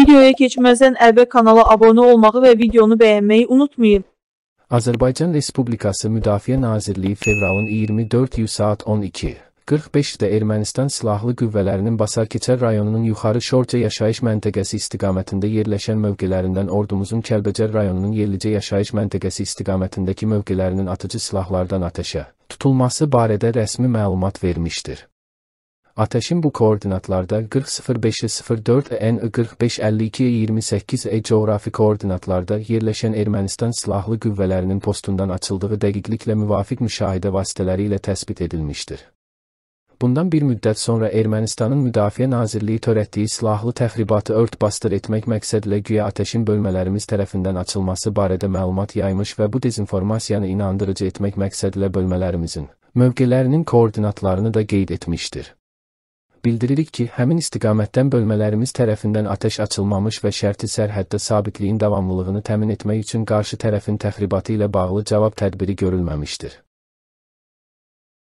Videoya keçməzdən əvvəl kanala abunə olmağı və videonu bəyənməyi unutmayın. Azərbaycan Respublikası Müdafiə Nazirliyi fevralın 24 saat 12. 45-də Ermənistan Silahlı Qüvvələrinin Basarkeçər rayonunun Yuxarı Şorca yaşayış məntəqəsi istiqamətində yerləşən mövqelərindən ordumuzun Kəlbəcər rayonunun yerlicə yaşayış məntəqəsi istiqamətindəki mövqelərinin atıcı silahlardan atəşə tutulması barədə rəsmi məlumat vermişdir. Ateşin bu koordinatlarda 40.05.04 EN 45.52.28 E coğrafi koordinatlarda yerləşən Ermənistan silahlı qüvvələrinin postundan açıldığı dəqiqliklə müvafiq müşahidə vasitələri ilə təsbit edilmişdir. Bundan bir müddət sonra Ermənistanın Müdafiə Nazirliyi törətdiyi silahlı təxribatı örtbastır etmək məqsədlə güya ateşin bölmələrimiz tərəfindən açılması barədə məlumat yaymış və bu dezinformasiyanı inandırıcı etmək məqsədlə bölmələrimizin mövqelərinin koordinatlarını da qeyd etmişdir bildiririk ki, həmin istiqamətdən bölmələrimiz tərəfindən atəş açılmamış və şərti sərhəddə sabitliyin davamlılığını təmin etmək üçün qarşı tərəfin təxribatı ilə bağlı cavab tədbiri görülməmişdir.